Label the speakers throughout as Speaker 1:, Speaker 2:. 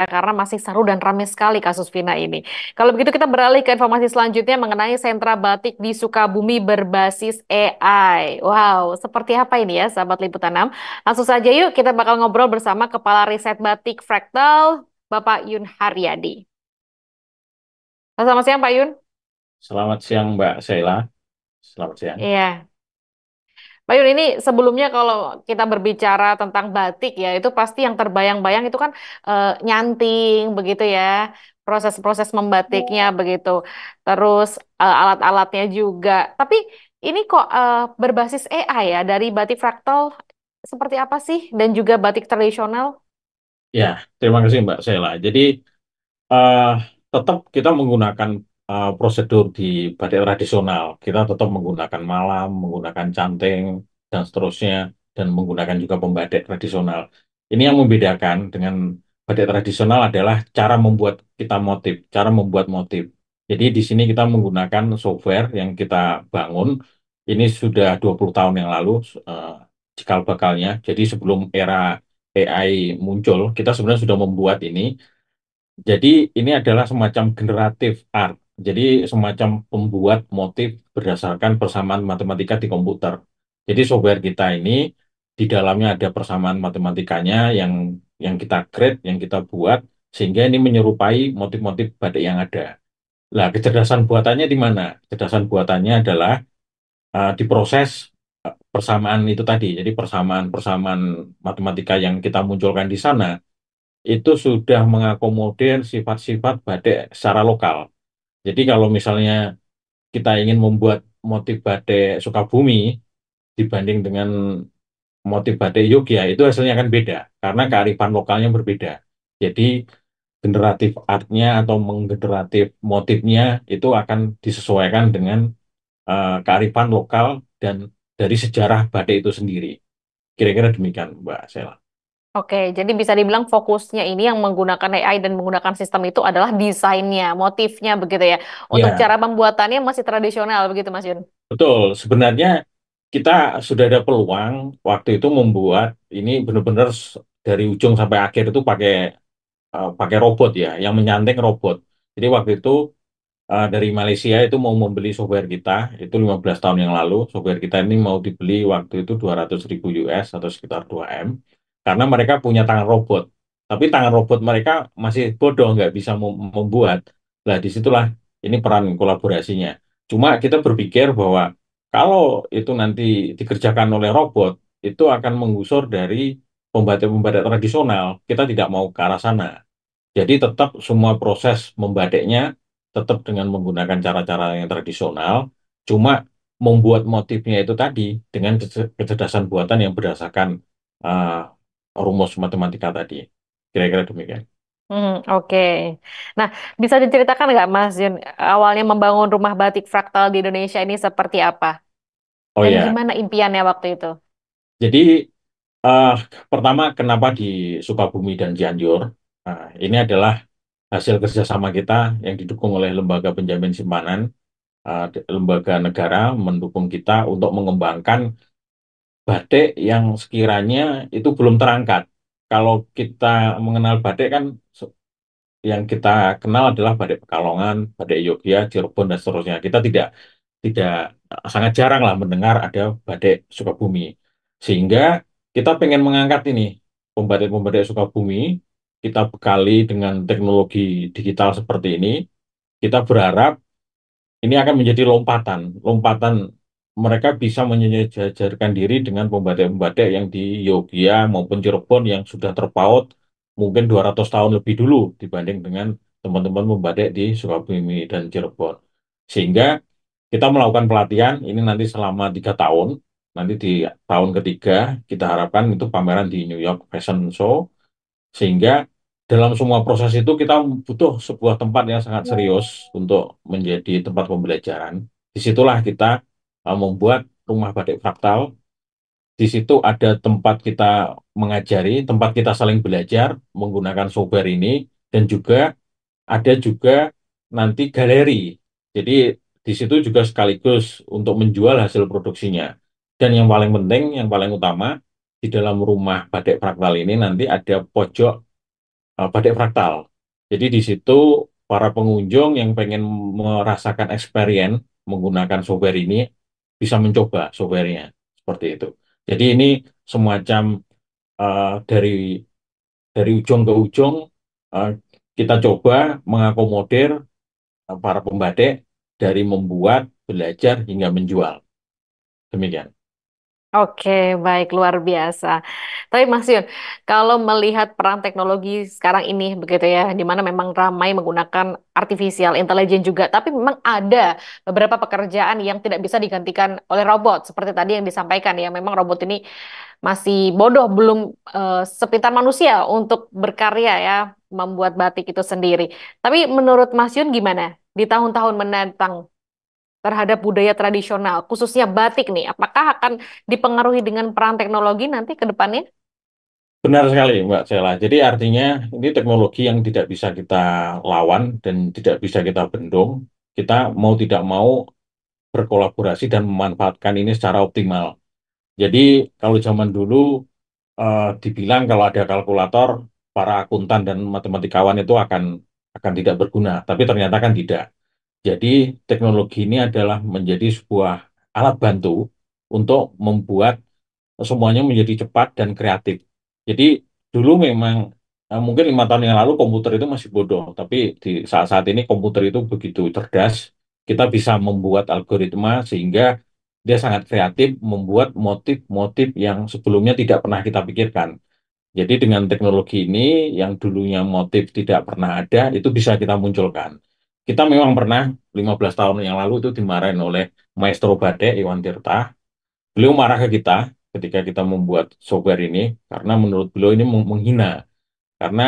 Speaker 1: Eh, karena masih seru dan ramai sekali kasus Vina ini. Kalau begitu kita beralih ke informasi selanjutnya mengenai sentra batik di Sukabumi berbasis AI. Wow, seperti apa ini ya sahabat Liputan 6? Langsung saja yuk kita bakal ngobrol bersama Kepala Riset Batik fractal Bapak Yun Haryadi. Selamat siang Pak Yun.
Speaker 2: Selamat siang Mbak Sheila. Selamat siang. Iya,
Speaker 1: Mbak Yun, ini sebelumnya kalau kita berbicara tentang batik ya, itu pasti yang terbayang-bayang itu kan e, nyanting begitu ya, proses-proses membatiknya hmm. begitu, terus e, alat-alatnya juga. Tapi ini kok e, berbasis AI ya, dari batik fraktal seperti apa sih, dan juga batik tradisional?
Speaker 2: Ya, terima kasih Mbak Sheila. Jadi uh, tetap kita menggunakan Eh, prosedur di batik tradisional. Kita tetap menggunakan malam, menggunakan canting, dan seterusnya, dan menggunakan juga pembatik tradisional. Ini yang membedakan dengan batik tradisional adalah cara membuat kita motif, cara membuat motif. Jadi di sini kita menggunakan software yang kita bangun, ini sudah 20 tahun yang lalu, uh, cikal bakalnya. Jadi sebelum era AI muncul, kita sebenarnya sudah membuat ini. Jadi ini adalah semacam generatif art jadi semacam pembuat motif berdasarkan persamaan matematika di komputer. Jadi software kita ini di dalamnya ada persamaan matematikanya yang yang kita create, yang kita buat sehingga ini menyerupai motif-motif batik yang ada. Nah, kecerdasan buatannya di mana? Kecerdasan buatannya adalah uh, diproses eh, persamaan itu tadi. Jadi persamaan-persamaan matematika yang kita munculkan di sana itu sudah mengakomodir sifat-sifat batik secara lokal. Jadi kalau misalnya kita ingin membuat motif batik Sukabumi dibanding dengan motif batik Yogyakarta itu hasilnya akan beda karena kearifan lokalnya berbeda. Jadi generatif artnya atau menggeneratif motifnya itu akan disesuaikan dengan uh, kearifan lokal dan dari sejarah batik itu sendiri. Kira-kira demikian Mbak Sela.
Speaker 1: Oke, jadi bisa dibilang fokusnya ini yang menggunakan AI dan menggunakan sistem itu adalah desainnya, motifnya begitu ya. Untuk ya. cara pembuatannya masih tradisional begitu Mas Yun?
Speaker 2: betul. Sebenarnya kita sudah ada peluang waktu itu membuat ini benar-benar dari ujung sampai akhir itu pakai eh, pakai robot ya, yang menyanting robot. Jadi waktu itu eh, dari Malaysia itu mau membeli software kita, itu 15 tahun yang lalu, software kita ini mau dibeli waktu itu ribu US atau sekitar 2M karena mereka punya tangan robot. Tapi tangan robot mereka masih bodoh, nggak bisa membuat. Nah, disitulah ini peran kolaborasinya. Cuma kita berpikir bahwa kalau itu nanti dikerjakan oleh robot, itu akan menggusur dari pembatik-pembatik tradisional. Kita tidak mau ke arah sana. Jadi tetap semua proses membatiknya tetap dengan menggunakan cara-cara yang tradisional, cuma membuat motifnya itu tadi dengan kecerdasan buatan yang berdasarkan uh, rumus matematika tadi. Kira-kira demikian.
Speaker 1: Hmm, Oke, okay. Nah, bisa diceritakan nggak Mas Jun, awalnya membangun rumah batik fraktal di Indonesia ini seperti apa? Oh Dan iya. gimana impiannya waktu itu?
Speaker 2: Jadi, uh, pertama kenapa di Sukabumi dan Cianjur? Nah, ini adalah hasil kerjasama kita yang didukung oleh lembaga penjamin simpanan, uh, lembaga negara mendukung kita untuk mengembangkan batik yang sekiranya itu belum terangkat. Kalau kita mengenal batik kan yang kita kenal adalah batik Pekalongan, batik Yogyakarta, Cirebon dan seterusnya. Kita tidak tidak eh, sangat jarang lah mendengar ada batik Sukabumi. Sehingga kita pengen mengangkat ini pembatik-pembatik Sukabumi, kita bekali dengan teknologi digital seperti ini, kita berharap ini akan menjadi lompatan, lompatan mereka bisa menyejajarkan diri dengan pembatik-pembatik yang di Yogyakarta maupun Cirebon yang sudah terpaut mungkin 200 tahun lebih dulu dibanding dengan teman-teman pembadai di Sukabumi dan Cirebon. Sehingga kita melakukan pelatihan ini nanti selama tiga tahun. Nanti di tahun ketiga kita harapkan itu pameran di New York Fashion Show. Sehingga dalam semua proses itu kita butuh sebuah tempat yang sangat ya. serius untuk menjadi tempat pembelajaran. Disitulah kita Ah, membuat rumah batik fraktal. Di situ ada tempat kita mengajari, tempat kita saling belajar menggunakan sober ini, dan juga ada juga nanti galeri. Jadi di situ juga sekaligus untuk menjual hasil produksinya. Dan yang paling penting, yang paling utama, di dalam rumah batik fraktal ini nanti ada pojok uh, batik fraktal. Jadi di situ para pengunjung yang pengen merasakan experience menggunakan software ini bisa mencoba softwarenya seperti itu. Jadi ini semacam uh, dari dari ujung ke ujung uh, kita coba mengakomodir eh, para pembatik dari membuat, belajar hingga menjual. Demikian.
Speaker 1: Oke, baik, luar biasa. Tapi Mas Yun, kalau melihat peran teknologi sekarang ini begitu ya, di mana memang ramai menggunakan artificial intelligence juga, tapi memang ada beberapa pekerjaan yang tidak bisa digantikan oleh robot, seperti tadi yang disampaikan ya, memang robot ini masih bodoh, belum uh, sepintar manusia untuk berkarya ya, membuat batik itu sendiri. Tapi menurut Mas Yun gimana di tahun-tahun menentang? terhadap budaya tradisional, khususnya batik nih? Apakah akan dipengaruhi dengan peran teknologi nanti ke depannya?
Speaker 2: Benar sekali Mbak Sela. Jadi artinya ini teknologi yang tidak bisa kita lawan dan tidak bisa kita bendung. Kita mau tidak mau berkolaborasi dan memanfaatkan ini secara optimal. Jadi kalau zaman dulu eh, dibilang kalau ada kalkulator, para akuntan dan matematikawan itu akan akan tidak berguna. Tapi ternyata kan tidak. Jadi teknologi ini adalah menjadi sebuah alat bantu untuk membuat semuanya menjadi cepat dan kreatif. Jadi dulu memang eh, mungkin lima tahun yang lalu komputer itu masih bodoh, tapi di saat-saat ini komputer itu begitu cerdas, kita bisa membuat algoritma sehingga dia sangat kreatif membuat motif-motif yang sebelumnya tidak pernah kita pikirkan. Jadi dengan teknologi ini yang dulunya motif tidak pernah ada itu bisa kita munculkan kita memang pernah 15 tahun yang lalu itu dimarahin oleh Maestro Bade Iwan Tirta. Beliau marah ke kita ketika kita membuat software ini karena menurut beliau ini menghina. Karena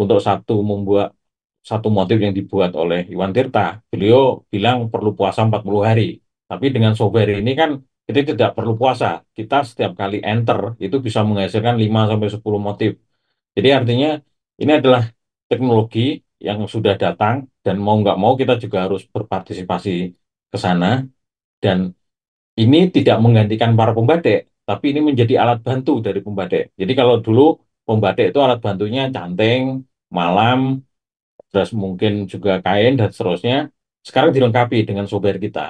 Speaker 2: untuk satu membuat satu motif yang dibuat oleh Iwan Tirta, beliau bilang perlu puasa 40 hari. Tapi dengan software ini kan kita tidak perlu puasa. Kita setiap kali enter itu bisa menghasilkan 5 sampai 10 motif. Jadi artinya ini adalah teknologi yang sudah datang dan mau nggak mau kita juga harus berpartisipasi ke sana dan ini tidak menggantikan para pembatik tapi ini menjadi alat bantu dari pembatik jadi kalau dulu pembatik itu alat bantunya canting malam terus mungkin juga kain dan seterusnya sekarang dilengkapi dengan software kita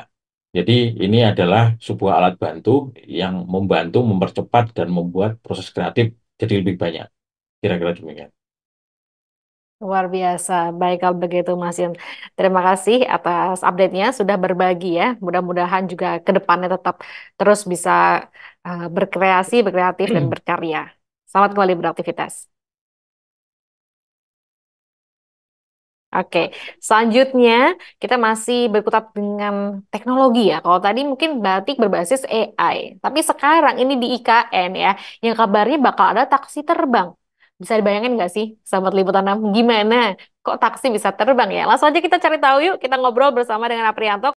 Speaker 2: jadi ini adalah sebuah alat bantu yang membantu mempercepat dan membuat proses kreatif jadi lebih banyak kira-kira demikian
Speaker 1: Luar biasa. Baik kalau begitu Mas Yun. Terima kasih atas update-nya, sudah berbagi ya. Mudah-mudahan juga ke depannya tetap terus bisa uh, berkreasi, berkreatif, dan berkarya. Selamat kembali beraktivitas. Oke, selanjutnya kita masih berkutat dengan teknologi ya. Kalau tadi mungkin batik berbasis AI, tapi sekarang ini di IKN ya, yang kabarnya bakal ada taksi terbang. Bisa dibayangin nggak sih, sahabat Liputan 6, gimana kok taksi bisa terbang ya? Langsung aja kita cari tahu yuk, kita ngobrol bersama dengan Aprianto,